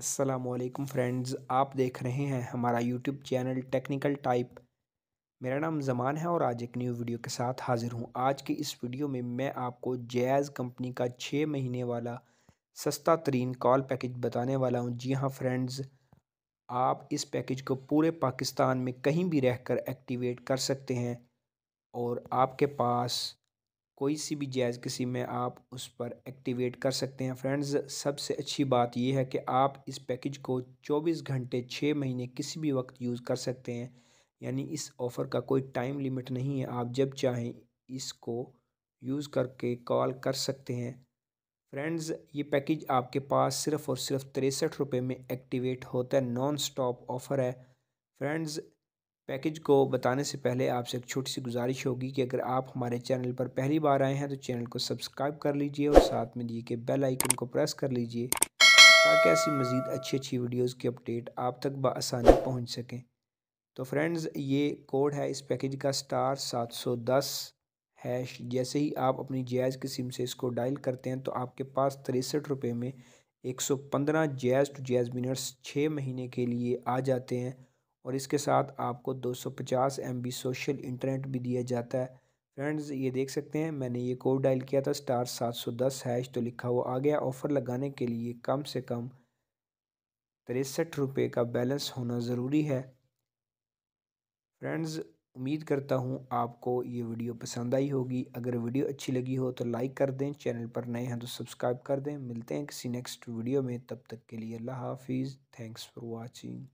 Aslam friends आप देख रहे हैं हमारा यूट्यूब चैनल टेक्निकल टाइप मेरा नाम जमान है और आज एक न्यू वीडियो के साथ हाज़िर हूँ आज की इस वीडियो में मैं आपको जैज़ कंपनी का छः महीने वाला सस्ता तरीन कॉल पैकेज बताने वाला हूँ जी हाँ फ्रेंड्स आप इस पैकेज को पूरे पाकिस्तान में कहीं भी रहकर एक्टिवेट कर सकते हैं और आपके पास कोई सी भी जायज़ किसी में आप उस पर एक्टिवेट कर सकते हैं फ्रेंड्स सबसे अच्छी बात यह है कि आप इस पैकेज को 24 घंटे 6 महीने किसी भी वक्त यूज़ कर सकते हैं यानी इस ऑफ़र का कोई टाइम लिमिट नहीं है आप जब चाहें इसको यूज़ करके कॉल कर सकते हैं फ्रेंड्स ये पैकेज आपके पास सिर्फ़ और सिर्फ तिरसठ रुपये में एक्टिवेट होता है नॉन स्टॉप ऑफ़र है फ्रेंड्स पैकेज को बताने से पहले आपसे एक छोटी सी गुजारिश होगी कि अगर आप हमारे चैनल पर पहली बार आए हैं तो चैनल को सब्सक्राइब कर लीजिए और साथ में दिए के बेल आइकन को प्रेस कर लीजिए ताकि ऐसी मज़ीद अच्छी अच्छी वीडियोज़ की अपडेट आप तक बसानी पहुँच सकें तो फ्रेंड्स ये कोड है इस पैकेज का स्टार सात सौ दस हैश जैसे ही आप अपनी जैज़ की सिम से इसको डायल करते हैं तो आपके पास तिरसठ रुपये में एक सौ पंद्रह जैज़ टू जैज़ मिनट्स छः महीने के लिए आ जाते हैं और इसके साथ आपको 250 एमबी सोशल इंटरनेट भी दिया जाता है फ्रेंड्स ये देख सकते हैं मैंने ये कोड डायल किया था स्टार 710 हैश तो लिखा हुआ आ गया ऑफ़र लगाने के लिए कम से कम तिरसठ रुपये का बैलेंस होना ज़रूरी है फ्रेंड्स उम्मीद करता हूँ आपको ये वीडियो पसंद आई होगी अगर वीडियो अच्छी लगी हो तो लाइक कर दें चैनल पर नए हैं तो सब्सक्राइब कर दें मिलते हैं किसी नेक्स्ट वीडियो में तब तक के लिए अल्लाह हाफिज़ थैंक्स फॉर वॉचिंग